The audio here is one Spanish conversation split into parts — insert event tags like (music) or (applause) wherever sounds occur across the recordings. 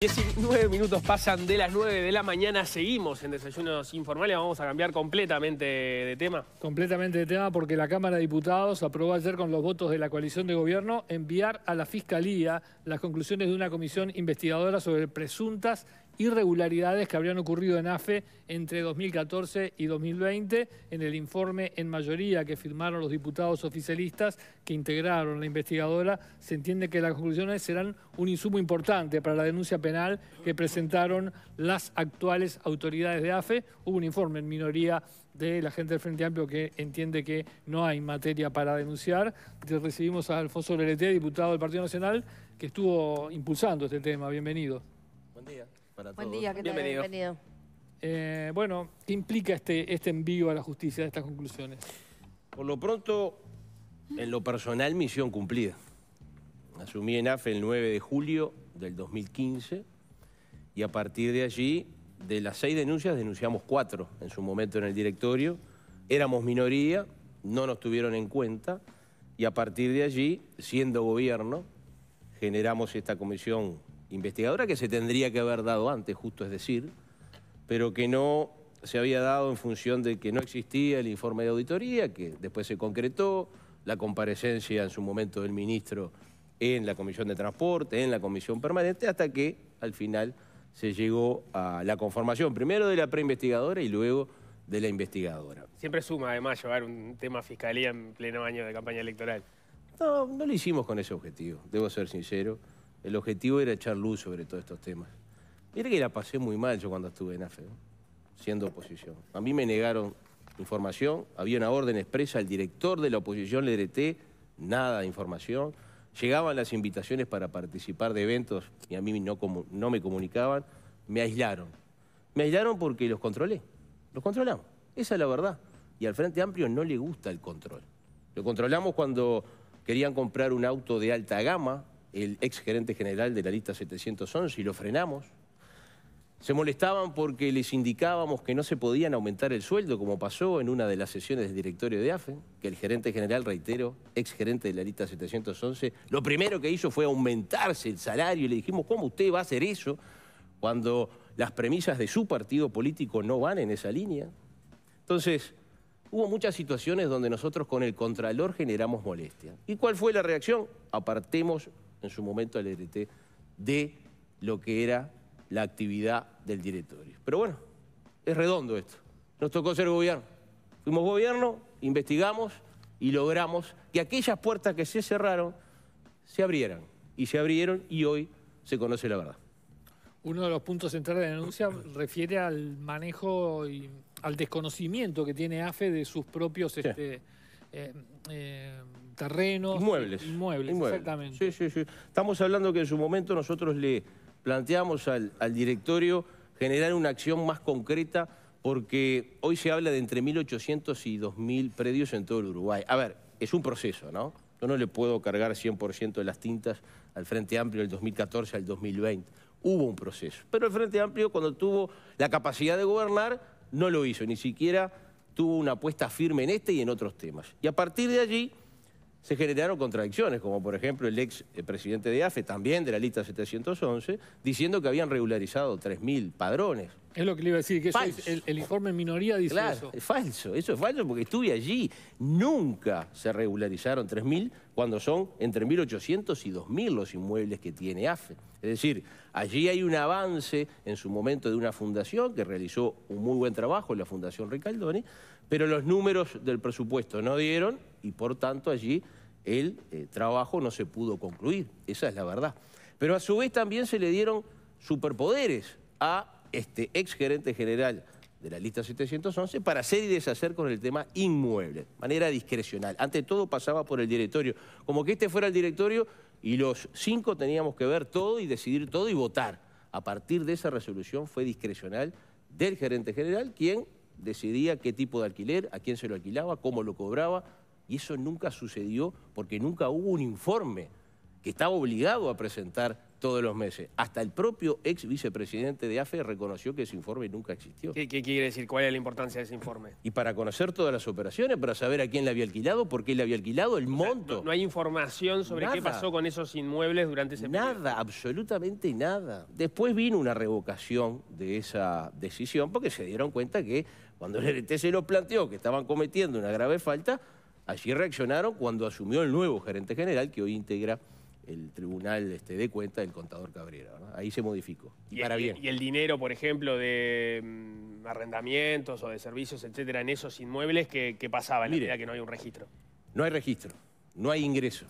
19 minutos pasan de las 9 de la mañana, seguimos en Desayunos Informales, vamos a cambiar completamente de tema. Completamente de tema porque la Cámara de Diputados aprobó ayer con los votos de la coalición de gobierno enviar a la Fiscalía las conclusiones de una comisión investigadora sobre presuntas irregularidades que habrían ocurrido en AFE entre 2014 y 2020 en el informe en mayoría que firmaron los diputados oficialistas que integraron la investigadora, se entiende que las conclusiones serán un insumo importante para la denuncia penal que presentaron las actuales autoridades de AFE. Hubo un informe en minoría de la gente del Frente Amplio que entiende que no hay materia para denunciar. Recibimos a Alfonso Lerete, diputado del Partido Nacional, que estuvo impulsando este tema. Bienvenido. Buen día. Buen día, ¿qué tal? Bienvenido. Eh, bueno, ¿qué implica este, este envío a la justicia de estas conclusiones? Por lo pronto, en lo personal, misión cumplida. Asumí en AFE el 9 de julio del 2015 y a partir de allí, de las seis denuncias, denunciamos cuatro en su momento en el directorio. Éramos minoría, no nos tuvieron en cuenta y a partir de allí, siendo gobierno, generamos esta comisión investigadora que se tendría que haber dado antes, justo es decir, pero que no se había dado en función de que no existía el informe de auditoría, que después se concretó, la comparecencia en su momento del ministro en la Comisión de Transporte, en la Comisión Permanente, hasta que al final se llegó a la conformación, primero de la preinvestigadora y luego de la investigadora. Siempre suma, además, llevar un tema fiscalía en pleno año de campaña electoral. No, no lo hicimos con ese objetivo, debo ser sincero. El objetivo era echar luz sobre todos estos temas. Mira que la pasé muy mal yo cuando estuve en AFE, siendo oposición. A mí me negaron información, había una orden expresa, al director de la oposición le nada de información. Llegaban las invitaciones para participar de eventos y a mí no, no me comunicaban, me aislaron. Me aislaron porque los controlé, los controlamos, esa es la verdad. Y al Frente Amplio no le gusta el control. Lo controlamos cuando querían comprar un auto de alta gama el ex gerente general de la lista 711 y lo frenamos. Se molestaban porque les indicábamos que no se podían aumentar el sueldo, como pasó en una de las sesiones del directorio de AFE, que el gerente general, reitero, ex gerente de la lista 711, lo primero que hizo fue aumentarse el salario y le dijimos, ¿cómo usted va a hacer eso cuando las premisas de su partido político no van en esa línea? Entonces, hubo muchas situaciones donde nosotros con el Contralor generamos molestia. ¿Y cuál fue la reacción? Apartemos en su momento al ERT de lo que era la actividad del directorio. Pero bueno, es redondo esto. Nos tocó ser gobierno. Fuimos gobierno, investigamos y logramos que aquellas puertas que se cerraron se abrieran. Y se abrieron y hoy se conoce la verdad. Uno de los puntos centrales de la denuncia refiere al manejo y al desconocimiento que tiene AFE de sus propios... Este, eh, eh, terrenos. Inmuebles. inmuebles. exactamente. Sí, sí, sí. Estamos hablando que en su momento nosotros le planteamos al, al directorio generar una acción más concreta porque hoy se habla de entre 1.800 y 2.000 predios en todo el Uruguay. A ver, es un proceso, ¿no? Yo no le puedo cargar 100% de las tintas al Frente Amplio del 2014 al 2020. Hubo un proceso. Pero el Frente Amplio, cuando tuvo la capacidad de gobernar, no lo hizo, ni siquiera tuvo una apuesta firme en este y en otros temas. Y a partir de allí se generaron contradicciones, como por ejemplo el ex eh, presidente de AFE, también de la lista 711, diciendo que habían regularizado 3.000 padrones. Es lo que le iba a decir, que eso es, el, informe minoría dice claro, es falso, eso es falso porque estuve allí. Nunca se regularizaron 3.000 cuando son entre 1.800 y 2.000 los inmuebles que tiene AFE. Es decir, allí hay un avance en su momento de una fundación que realizó un muy buen trabajo, la Fundación Ricaldoni, pero los números del presupuesto no dieron y por tanto allí el eh, trabajo no se pudo concluir, esa es la verdad. Pero a su vez también se le dieron superpoderes a este exgerente general de la lista 711 para hacer y deshacer con el tema inmueble, de manera discrecional. Ante todo pasaba por el directorio, como que este fuera el directorio y los cinco teníamos que ver todo y decidir todo y votar. A partir de esa resolución fue discrecional del gerente general, quien decidía qué tipo de alquiler, a quién se lo alquilaba, cómo lo cobraba, y eso nunca sucedió porque nunca hubo un informe que estaba obligado a presentar todos los meses. Hasta el propio ex vicepresidente de AFE reconoció que ese informe nunca existió. ¿Qué, quiere decir? ¿Cuál es la importancia de ese informe? Y para conocer todas las operaciones, para saber a quién le había alquilado, por qué le había alquilado, el monto. no, hay información sobre qué pasó con esos inmuebles durante ese nada, Nada, absolutamente nada. Después vino una revocación de esa decisión porque se dieron cuenta que cuando el RT se lo planteó que estaban cometiendo una grave falta, allí reaccionaron cuando asumió el nuevo gerente general que hoy integra el tribunal este, de cuenta del contador Cabrera. Ahí se modificó. Y, el, y el dinero, por ejemplo, de mm, arrendamientos o de servicios, etcétera, en esos inmuebles, ¿qué, pasaba en la que no hay un registro? No hay registro, no hay ingreso.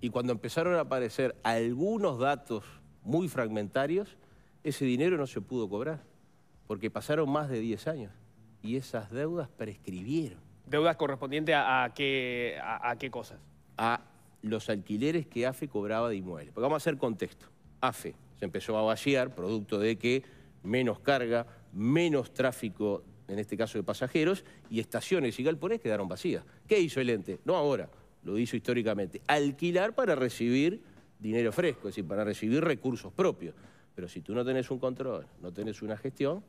Y cuando empezaron a aparecer algunos datos muy fragmentarios, ese dinero no se pudo cobrar, porque pasaron más de 10 años y esas deudas prescribieron. ¿Deudas correspondientes a, qué, a, qué, cosas? A los alquileres que AFE cobraba de inmuebles. Porque vamos a hacer contexto. AFE se empezó a vaciar, producto de que menos carga, menos tráfico, en este caso de pasajeros, y estaciones y galpones quedaron vacías. ¿Qué hizo el ente? No ahora, lo hizo históricamente. Alquilar para recibir dinero fresco, es decir, para recibir recursos propios. Pero si tú no tenés un control, no tenés una gestión,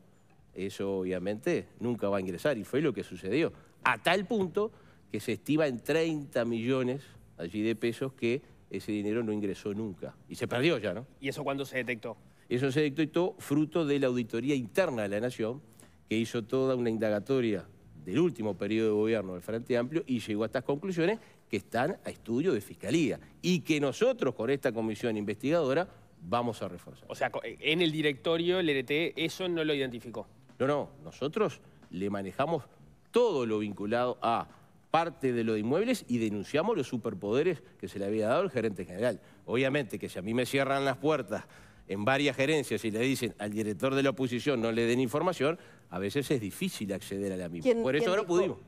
eso obviamente nunca va a ingresar y fue lo que sucedió. A tal punto que se estima en 30 millones allí de pesos que ese dinero no ingresó nunca y se perdió ya, ¿no? ¿Y eso cuándo se detectó? Eso se detectó fruto de la auditoría interna de la Nación que hizo toda una indagatoria del último periodo de gobierno del Frente Amplio y llegó a estas conclusiones que están a estudio de Fiscalía y que nosotros con esta comisión investigadora vamos a reforzar. O sea, eh, en el directorio el ERT eso no lo identificó. No, no, nosotros le manejamos todo lo vinculado a parte de los inmuebles y denunciamos los superpoderes que se le había dado al gerente general. Obviamente que si a mí me cierran las puertas en varias gerencias y le dicen al director de la oposición no le den información, a veces es difícil acceder a la misma. Por eso no pudimos.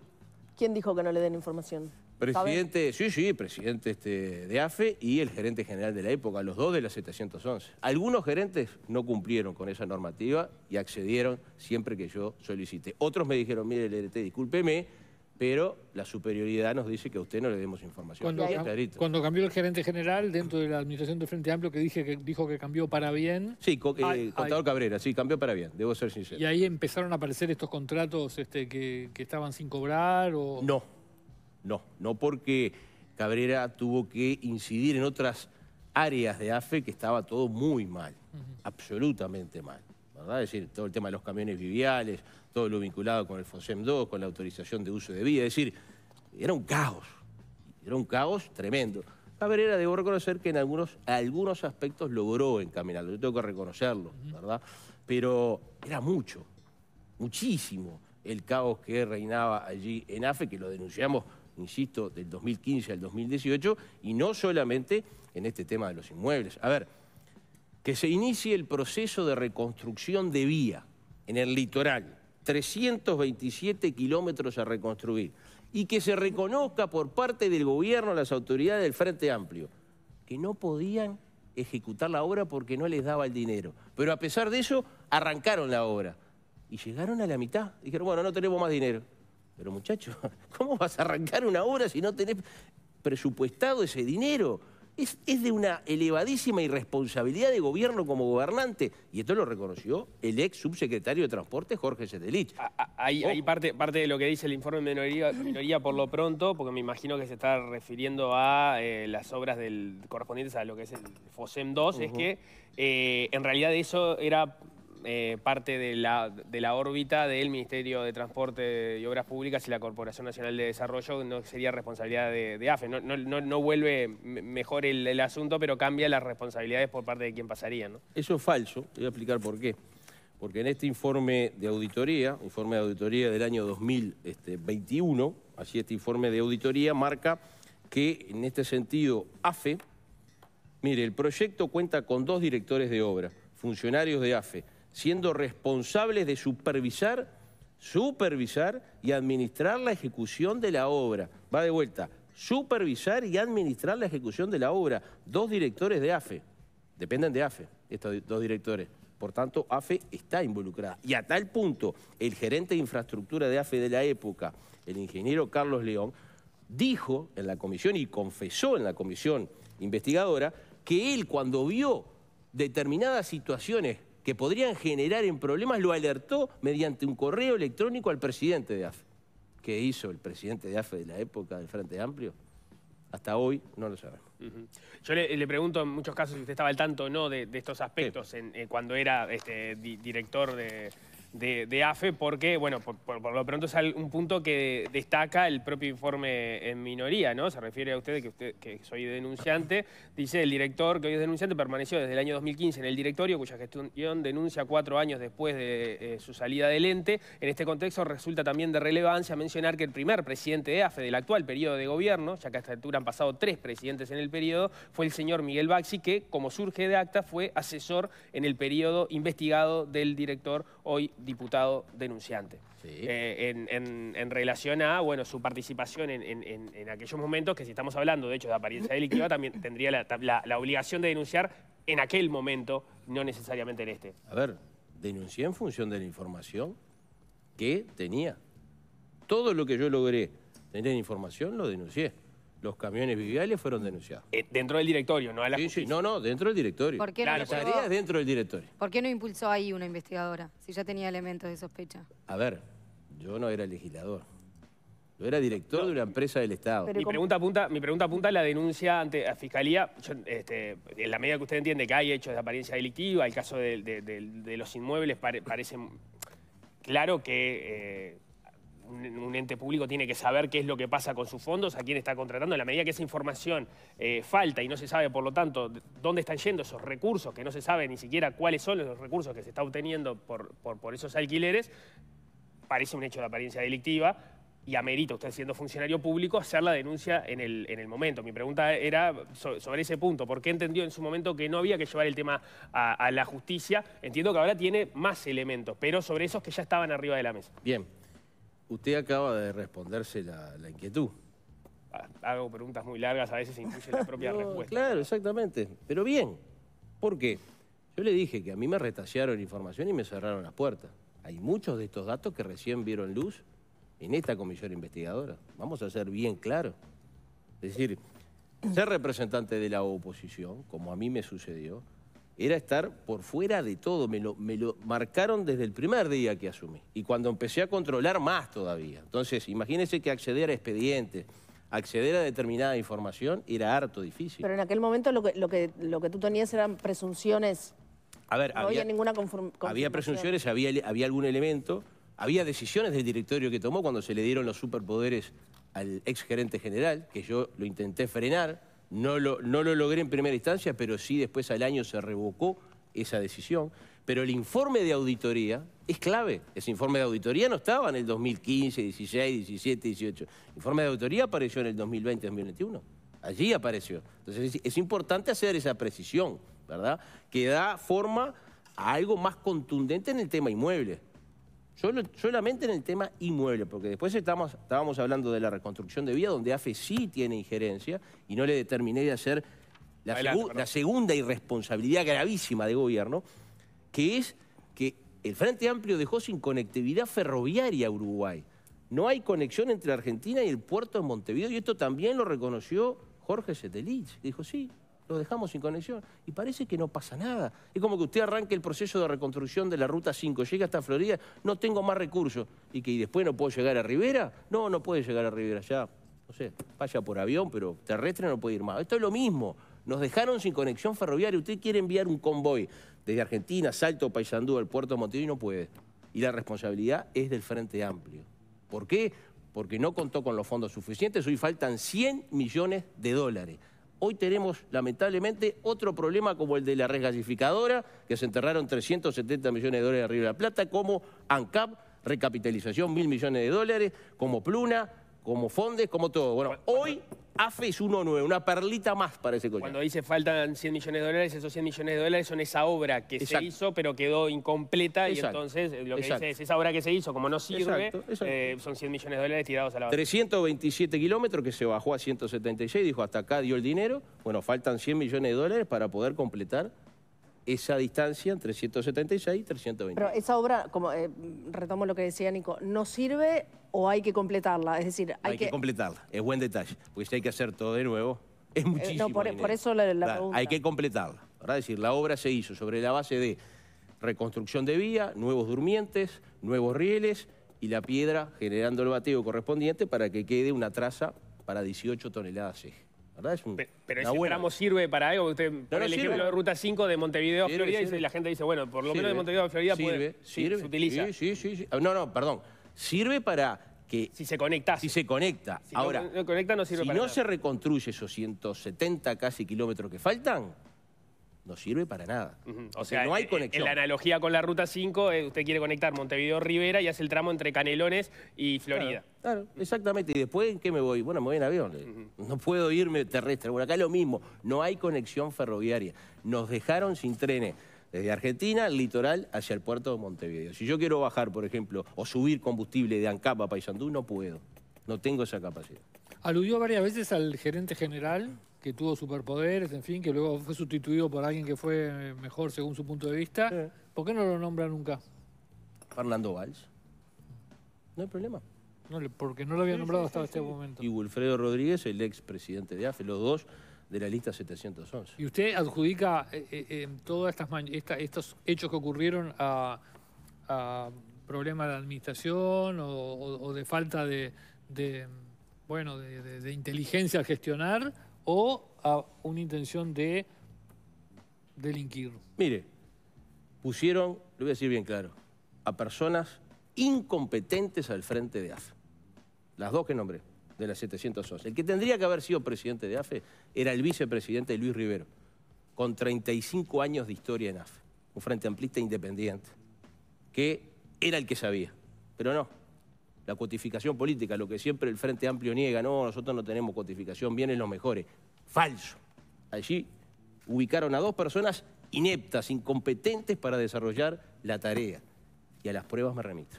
¿Quién dijo que no le den información? Presidente, sí, sí, presidente este, de AFE y el gerente general de la época, los dos de la 711. Algunos gerentes no cumplieron con esa normativa y accedieron siempre que yo solicité. Otros me dijeron, mire, LRT, discúlpeme, pero la superioridad nos dice que a usted no le demos información. Cuando, cambió el gerente general dentro de la administración del Frente Amplio, que, dije que dijo que cambió para bien... Sí, eh, contador Cabrera, sí, cambió para bien, debo ser sincero. ¿Y ahí empezaron a aparecer estos contratos este, que, que estaban sin cobrar o...? No. No, no porque Cabrera tuvo que incidir en otras áreas de AFE que estaba todo muy mal, absolutamente mal. ¿verdad? Es decir, todo el tema de los camiones viviales, todo lo vinculado con el FOSEM e 2, con la autorización de uso de vía. Es decir, era un caos, era un caos tremendo. Cabrera, debo reconocer que en algunos, algunos aspectos logró encaminarlo, yo tengo que reconocerlo, ¿verdad? Pero era mucho, muchísimo el caos que reinaba allí en AFE, que lo denunciamos insisto, del 2015 al 2018, y no solamente en este tema de los inmuebles. A ver, que se inicie el proceso de reconstrucción de vía en el litoral, 327 kilómetros a reconstruir, y que se reconozca por parte del gobierno, las autoridades del Frente Amplio, que no podían ejecutar la obra porque no les daba el dinero. Pero a pesar de eso, arrancaron la obra. Y llegaron a la mitad. Dijeron, bueno, no tenemos más dinero. Pero muchachos, (laughs) ¿cómo vas a arrancar una obra si no tenés presupuestado ese dinero? Es, es, de una elevadísima irresponsabilidad de gobierno como gobernante. Y esto lo reconoció el ex subsecretario de Transporte, Jorge Sedelich. Ah, ah, hay, parte, parte de lo que dice el informe de minoría, por lo pronto, porque me imagino que se está refiriendo a eh, las obras del, correspondientes a lo que es el FOSEM 2, es que eh, en realidad eso era eh, parte de la, órbita del Ministerio de Transporte y Obras Públicas y la Corporación Nacional de Desarrollo, no sería responsabilidad de, AFE. No, no, vuelve mejor el, asunto, pero cambia las responsabilidades por parte de quien pasaría. ¿no? Eso es falso, voy a explicar por qué. Porque en este informe de auditoría, informe de auditoría del año 2021, este, así este informe de auditoría marca que en este sentido AFE, mire, el proyecto cuenta con dos directores de obra, funcionarios de AFE, siendo responsables de supervisar, supervisar y administrar la ejecución de la obra. Va de vuelta, supervisar y administrar la ejecución de la obra. Dos directores de AFE, dependen de AFE, estos dos directores. Por tanto, AFE está involucrada. Y a tal punto, el gerente de infraestructura de AFE de la época, el ingeniero Carlos León, dijo en la comisión y confesó en la comisión investigadora que él cuando vio determinadas situaciones que podrían generar en problemas, lo alertó mediante un correo electrónico al presidente de AFE. ¿Qué hizo el presidente de AFE de la época del Frente Amplio? Hasta hoy no lo sabemos. Yo le, pregunto en muchos casos si usted estaba al tanto o no de, estos aspectos eh, cuando era este, director de, de, AFE e porque, bueno, por, lo pronto es un punto que destaca el propio informe en minoría, ¿no? Se refiere a usted que, usted, que soy denunciante. Dice el director, que hoy es denunciante, permaneció desde el año 2015 en el directorio, cuya gestión denuncia cuatro años después de eh, su salida del ente. En este contexto resulta también de relevancia mencionar que el primer presidente de AFE del actual periodo de gobierno, ya que hasta esta altura han pasado tres presidentes en el periodo, fue el señor Miguel Baxi, que, como surge de acta, fue asesor en el periodo investigado del director hoy diputado denunciante. Eh, en, relación a bueno, su participación en, aquellos momentos que si estamos hablando, de hecho, de apariencia delictiva, también tendría la, la obligación de denunciar en aquel momento, no necesariamente en este. A ver, denuncié en función de la información que tenía. Todo lo que yo logré tener información lo denuncié los camiones viviales fueron denunciados. Eh, dentro del directorio, no a la justicia. Sí, no, no, dentro del directorio. ¿Por no dentro del directorio. ¿Por qué no impulsó ahí una investigadora, si ya tenía elementos de sospecha? A ver, yo no era legislador. Yo era director de una empresa del Estado. mi, pregunta apunta, mi pregunta apunta a la denuncia ante la Fiscalía. Este, en la medida que usted entiende que hay hechos de apariencia delictiva, el caso de, los inmuebles parece claro que... Eh, un, ente público tiene que saber qué es lo que pasa con sus fondos, a quién está contratando. En la medida que esa información eh, falta y no se sabe, por lo tanto, dónde están yendo esos recursos, que no se sabe ni siquiera cuáles son los recursos que se está obteniendo por, esos alquileres, parece un hecho de apariencia delictiva, y amerita usted siendo funcionario público hacer la denuncia en el, momento. Mi pregunta era sobre ese punto, ¿por qué entendió en su momento que no había que llevar el tema a, a la justicia? Entiendo que ahora tiene más elementos, pero sobre esos que ya estaban arriba de la mesa. Bien. Usted acaba de responderse la, inquietud. Ah, hago preguntas muy largas, a veces incluye la propia (laughs) respuesta. Claro, exactamente. Pero bien, ¿por qué? Yo le dije que a mí me retallaron información y me cerraron las puertas. Hay muchos de estos datos que recién vieron luz en esta comisión investigadora. Vamos a ser bien claros. Es decir, ser representante de la oposición, como a mí me sucedió, era estar por fuera de todo. Me lo, me lo marcaron desde el primer día que asumí. Y cuando empecé a controlar más todavía. Entonces, imagínense que acceder a expedientes, acceder a determinada información era harto difícil. Pero en aquel momento lo que, lo que, tú tenías eran presunciones. A ver, no había, ninguna Había presunciones, había, había algún elemento, había decisiones del directorio que tomó cuando se le dieron los superpoderes al exgerente general, que yo lo intenté frenar no lo, logré en primera instancia, pero sí después al año se revocó esa decisión. Pero el informe de auditoría es clave. Ese informe de auditoría no estaba en el 2015, 16, 17, 18. El informe de auditoría apareció en el 2020, 2021. Allí apareció. Entonces es importante hacer esa precisión, ¿verdad? Que da forma a algo más contundente en el tema inmuebles solamente en el tema inmueble, porque después estábamos hablando de la reconstrucción de vía, donde AFE sí tiene injerencia y no le determiné de hacer la, la segunda irresponsabilidad gravísima de gobierno, que es que el Frente Amplio dejó sin conectividad ferroviaria a Uruguay. No hay conexión entre Argentina y el puerto de Montevideo, y esto también lo reconoció Jorge Setelich. Dijo, sí, los dejamos sin conexión y parece que no pasa nada. Es como que usted arranque el proceso de reconstrucción de la Ruta 5, llega hasta Florida, no tengo más recursos y que después no puedo llegar a Rivera. No, no puede llegar a Rivera, ya, no sé, vaya por avión, pero terrestre no puede ir más. Esto es lo mismo, nos dejaron sin conexión ferroviaria, usted quiere enviar un convoy desde Argentina, Salto, Paysandú, al puerto de Montevideo y no puede. Y la responsabilidad es del Frente Amplio. ¿Por qué? Porque no contó con los fondos suficientes, hoy faltan 100 millones de dólares. Hoy tenemos, lamentablemente, otro problema como el de la resgasificadora, que se enterraron 370 millones de dólares arriba de la plata, como ANCAP, recapitalización, mil millones de dólares, como Pluna, como Fondes, como todo. Bueno, hoy AFE es 1.9, una perlita más para ese coche. Cuando dice faltan 100 millones de dólares, esos 100 millones de dólares son esa obra que se hizo pero quedó incompleta y entonces lo que dice es esa obra que se hizo, como no sirve, eh, son 100 millones de dólares tirados a la base. 327 kilómetros que se bajó a 176, dijo hasta acá dio el dinero, bueno, faltan 100 millones de dólares para poder completar esa distancia entre 176 y 320. Pero esa obra, como eh, retomo lo que decía Nico, ¿no sirve o hay que completarla? Es decir, hay, hay que... completarla, es buen detalle, porque si hay que hacer todo de nuevo, es eh, muchísimo no, por, e- eso la, pregunta. Hay que completarla, ¿verdad? Es decir, la obra se hizo sobre la base de reconstrucción de vía, nuevos durmientes, nuevos rieles y la piedra generando el bateo correspondiente para que quede una traza para 18 toneladas eje pero, ese tramo sirve para algo. Usted no, el sirve. ejemplo de Ruta 5 de Montevideo a Florida y la gente dice, bueno, por lo menos de Montevideo a Florida puede, sirve, se utiliza. Sí, sí, sí. Ah, no, no, perdón. Sirve para que si se conecta. Si se conecta. Ahora, no, si no se reconstruye esos 170 casi kilómetros que faltan, no sirve para nada. O sea, no hay eh, conexión. En la analogía con la Ruta 5, eh, usted quiere conectar Montevideo-Rivera y hace el tramo entre Canelones y Florida. Claro, exactamente. ¿Y después en qué me voy? Bueno, me voy en avión. No puedo irme terrestre. Bueno, acá es lo mismo. No hay conexión ferroviaria. Nos dejaron sin trenes. Desde Argentina, litoral, hacia el puerto de Montevideo. Si yo quiero bajar, por ejemplo, o subir combustible de Ancapa a Paysandú, no puedo. No tengo esa capacidad. Aludió varias veces al gerente general que tuvo superpoderes, en fin, que luego fue sustituido por alguien que fue eh, mejor según su punto de vista. ¿Por qué no lo nombra nunca? Fernando Valls. No hay problema. porque no lo había nombrado hasta este momento. Y Wilfredo Rodríguez, el ex presidente de AFE, los dos de la lista 711. ¿Y usted adjudica eh, eh, todos estos hechos que ocurrieron a, problemas de administración o, de falta de, bueno, de, inteligencia a gestionar? o a una intención de delinquir. Mire, pusieron, lo voy a decir bien claro, a personas incompetentes al frente de AFE. Las dos que nombré, de las 711. El que tendría que haber sido presidente de AFE era el vicepresidente Luis Rivero, con 35 años de historia en AFE, un frente amplista independiente, que era el que sabía, pero no, la cotificación política, lo que siempre el Frente Amplio niega, no, nosotros no tenemos cotificación, vienen los mejores. Falso. Allí ubicaron a dos personas ineptas, incompetentes para desarrollar la tarea. Y a las pruebas me remito.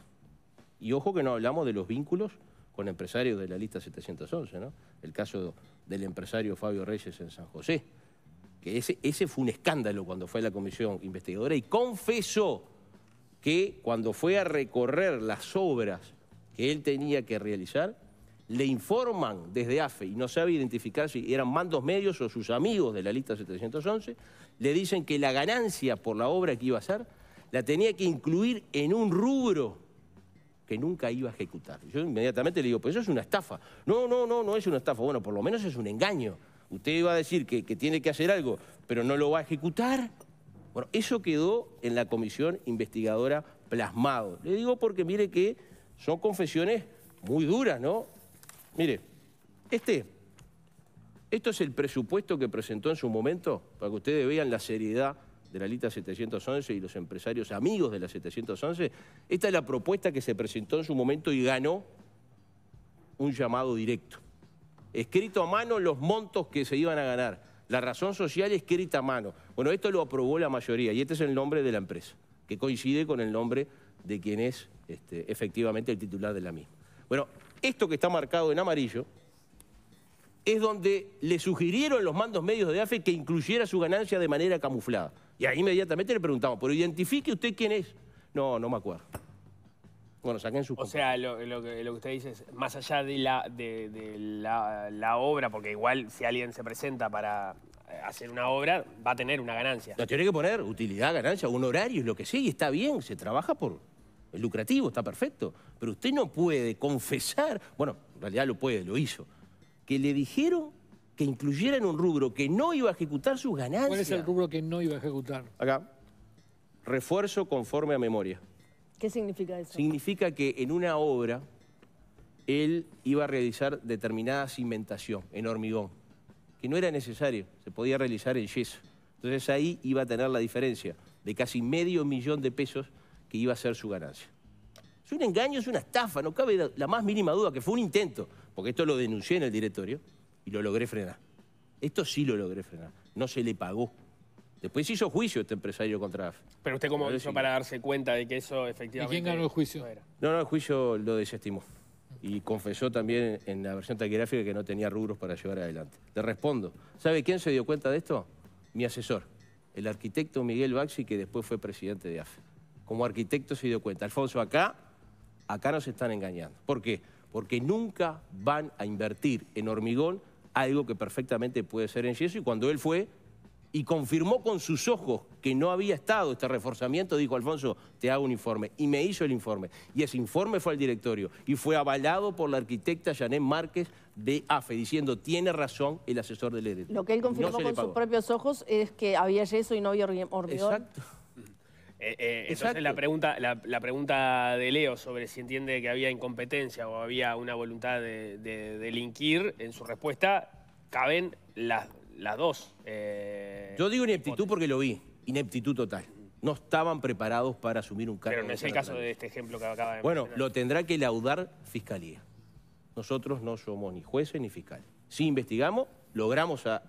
Y ojo que no hablamos de los vínculos con empresarios de la lista 711, ¿no? El caso del empresario Fabio Reyes en San José, que ese, ese fue un escándalo cuando fue a la comisión investigadora y confesó que cuando fue a recorrer las obras que él tenía que realizar, le informan desde AFE, y no sabe identificar si eran mandos medios o sus amigos de la lista 711, le dicen que la ganancia por la obra que iba a hacer la tenía que incluir en un rubro que nunca iba a ejecutar. Yo inmediatamente le digo, pues eso es una estafa. No, no, no, no es una estafa. Bueno, por lo menos es un engaño. Usted iba a decir que, que tiene que hacer algo, pero no lo va a ejecutar. Bueno, eso quedó en la comisión investigadora plasmado. Le digo porque mire que son confesiones muy duras, ¿no? Mire, este, esto es el presupuesto que presentó en su momento, para que ustedes vean la seriedad de la lista 711 y los empresarios amigos de la 711. Esta es la propuesta que se presentó en su momento y ganó un llamado directo. Escrito a mano los montos que se iban a ganar. La razón social escrita a mano. Bueno, esto lo aprobó la mayoría y este es el nombre de la empresa, que coincide con el nombre de quien es este, efectivamente el titular de la misma. Bueno, esto que está marcado en amarillo es donde le sugirieron los mandos medios de AFE que incluyera su ganancia de manera camuflada. Y ahí inmediatamente le preguntamos, pero identifique usted quién es. No, no me acuerdo. Bueno, saquen su... O sea, lo, lo, que, usted dice es, más allá de, la, de, la, obra, porque igual si alguien se presenta para hacer una obra va a tener una ganancia. No, tiene que poner utilidad, ganancia, un horario es lo que sea y está bien, se trabaja por, es lucrativo, está perfecto, pero usted no puede confesar, bueno, en realidad lo puede, lo hizo, que le dijeron que incluyera en un rubro que no iba a ejecutar sus ganancias. ¿Cuál es el rubro que no iba a ejecutar? Acá, refuerzo conforme a memoria. ¿Qué significa eso? Significa que en una obra él iba a realizar determinada cimentación en hormigón, que no era necesario, se podía realizar en yeso. Entonces ahí iba a tener la diferencia de casi medio millón de pesos que iba a ser su ganancia. Es un engaño, es una estafa, no cabe la más mínima duda que fue un intento, porque esto lo denuncié en el directorio y lo logré frenar. Esto sí lo logré frenar, no se le pagó. Después hizo juicio este empresario contra AFE. Pero usted cómo hizo para darse cuenta de que eso efectivamente... ¿Y quién ganó el juicio? No, no, el juicio lo desestimó. Y confesó también en la versión taquigráfica que no tenía rubros para llevar adelante. Le respondo. ¿Sabe quién se dio cuenta de esto? Mi asesor, el arquitecto Miguel Baxi, que después fue presidente de AFE como arquitecto se dio cuenta. Alfonso, acá, acá nos están engañando. ¿Por qué? Porque nunca van a invertir en hormigón algo que perfectamente puede ser en yeso. Y cuando él fue y confirmó con sus ojos que no había estado este reforzamiento, dijo Alfonso, te hago un informe. Y me hizo el informe. Y ese informe fue al directorio y fue avalado por la arquitecta Janet Márquez de AFE, diciendo, tiene razón el asesor del EDET. Lo que él confirmó con sus propios ojos es que había yeso y no había hormigón. Exacto. Eh, eh, la pregunta, la, pregunta de Leo sobre si entiende que había incompetencia o había una voluntad de, delinquir, en su respuesta caben las, las dos. Eh, Yo digo ineptitud porque lo vi, ineptitud total. No estaban preparados para asumir un cargo. Pero no es el caso de este ejemplo que acaba de Bueno, lo tendrá que laudar Fiscalía. Nosotros no somos ni jueces ni fiscales. Si investigamos, logramos a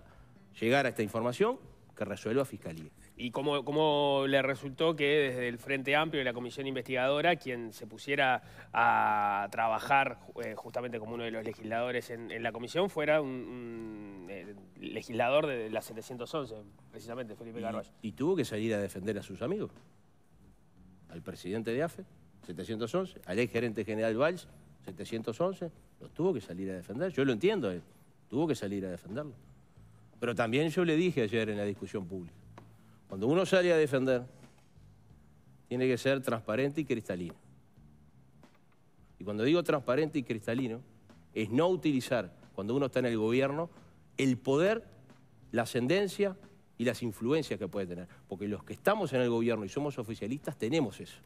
llegar a esta información que resuelva Fiscalía. ¿Y cómo, cómo, le resultó que desde el Frente Amplio de la Comisión Investigadora, quien se pusiera a trabajar eh, justamente como uno de los legisladores en, la comisión, fuera un, eh, legislador de la 711, precisamente, Felipe Garros? ¿Y, tuvo que salir a defender a sus amigos? Al presidente de AFE, 711, al ex gerente general Valls, 711, los tuvo que salir a defender. Yo lo entiendo, tuvo que salir a defenderlo. Pero también yo le dije ayer en la discusión pública, cuando uno sale a defender, tiene que ser transparente y cristalino. Y cuando digo transparente y cristalino, es no utilizar, cuando uno está en el gobierno, el poder, la ascendencia y las influencias que puede tener. Porque los que estamos en el gobierno y somos oficialistas tenemos eso.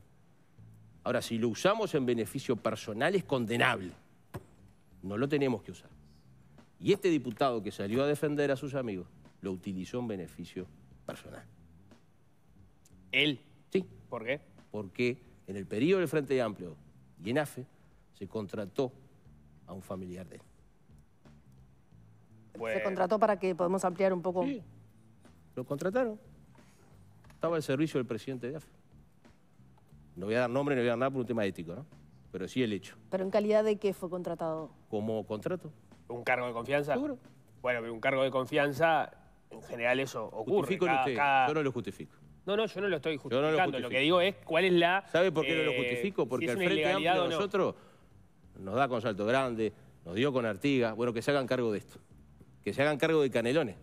Ahora, si lo usamos en beneficio personal es condenable. No lo tenemos que usar. Y este diputado que salió a defender a sus amigos lo utilizó en beneficio personal. ¿Él? Sí. ¿Por qué? Porque en el periodo del Frente Amplio y en AFE se contrató a un familiar de él. Se contrató para que podamos ampliar un poco. Sí, lo contrataron. Estaba al servicio del presidente de AFE. No voy a dar nombre, no voy a dar nada por un tema ético, ¿no? Pero sí el hecho. ¿Pero en calidad de qué fue contratado? Como contrato. ¿Un cargo de confianza? Seguro. Bueno, un cargo de confianza, en general eso ocurre. Yo no lo justifico. No, no, yo no lo estoy justificando. lo, que digo es cuál es la... ¿Sabe por qué no lo eh, justifico? Porque el al Frente Amplio nosotros nos da con Salto Grande, nos dio con Artiga, Bueno, que se hagan cargo de esto. Que se hagan cargo de Canelones,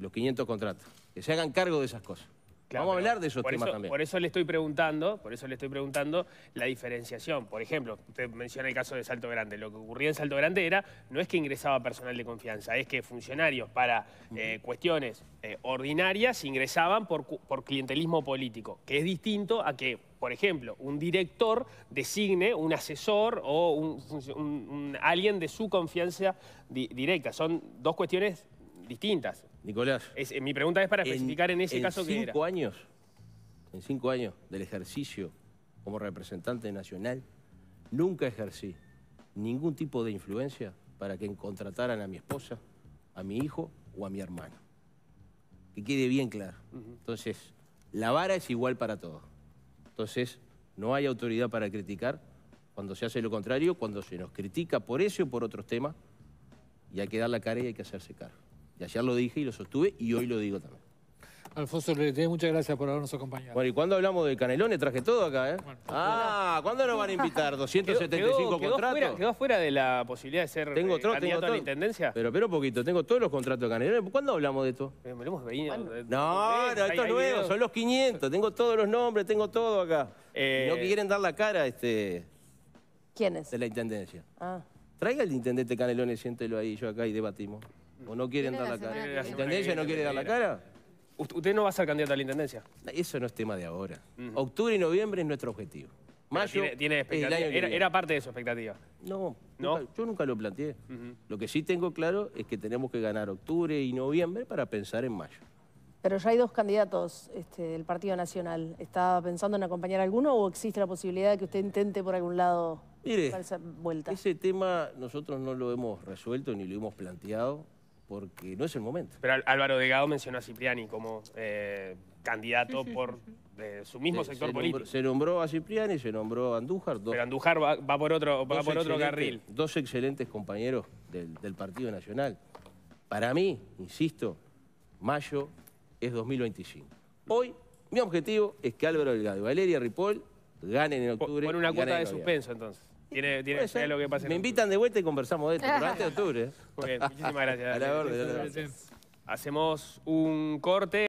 los 500 contratos. Que se hagan cargo de esas cosas. Vamos a hablar de esos temas eso, también. Por eso le estoy preguntando, por eso le estoy preguntando la diferenciación. Por ejemplo, usted menciona el caso de Salto Grande. Lo que ocurría en Salto Grande era, no es que ingresaba personal de confianza, es que funcionarios para eh, cuestiones eh, ordinarias ingresaban por, clientelismo político, que es distinto a que por ejemplo, un director designe un asesor o un, alguien de su confianza directa. Son dos cuestiones distintas. Nicolás. Eh, mi pregunta es para especificar en, ese caso que cinco años, en cinco años del ejercicio como representante nacional, nunca ejercí ningún tipo de influencia para que contrataran a mi esposa, a mi hijo o a mi hermano. Que quede bien claro. Entonces, la vara es igual para todos. Entonces, no hay autoridad para criticar cuando se hace lo contrario, cuando se nos critica por eso o por otros temas, y hay que dar la cara y hay que hacerse cargo. Y ayer lo dije y lo sostuve y hoy lo digo también. Alfonso muchas gracias por habernos acompañado. Bueno, ¿y cuándo hablamos de Canelones? Traje todo acá, ¿eh? ah, ¿cuándo nos van a invitar? ¿275 contratos? Quedó fuera, de la posibilidad de ser tengo eh, otro, candidato tengo a la intendencia? Pero, pero poquito, tengo todos los contratos de Canelones. ¿Cuándo hablamos de esto? Eh, no, no, esto es nuevo, son los 500. Tengo todos los nombres, tengo todo acá. Eh, no quieren dar la cara, este... ¿Quién es? De la intendencia. Ah. Traiga el intendente Canelones, siéntelo ahí, yo acá y debatimos. ¿O no quieren dar la, cara? La ¿Intendencia no quiere dar la cara? Usted no va a ser candidato a la intendencia. Eso no es tema de ahora. Octubre y noviembre es nuestro objetivo. Mayo tiene, Era, parte de su expectativa. No, yo nunca lo planteé. Lo que sí tengo claro es que tenemos que ganar octubre y noviembre para pensar en mayo. Pero ya hay dos candidatos este, del Partido Nacional. ¿Está pensando en acompañar alguno o existe la posibilidad de que usted intente por algún lado Mire, vuelta? Ese tema nosotros no lo hemos resuelto ni lo hemos planteado porque no es el momento. Pero Álvaro Delgado mencionó a Cipriani como eh, candidato por eh, su mismo sector político. se nombró a Cipriani, se nombró a Andújar. Pero Andújar va, por otro, va por otro carril. Dos excelentes compañeros del, Partido Nacional. Para mí, insisto, mayo es 2025. Hoy, mi objetivo es que Álvaro Delgado y Valeria Ripoll ganen en octubre. Por una cuota de suspenso, entonces. Tiene, tiene lo que Me invitan de vuelta y conversamos de esto, pero antes de octubre. Muy muchísimas gracias. Hacemos un corte.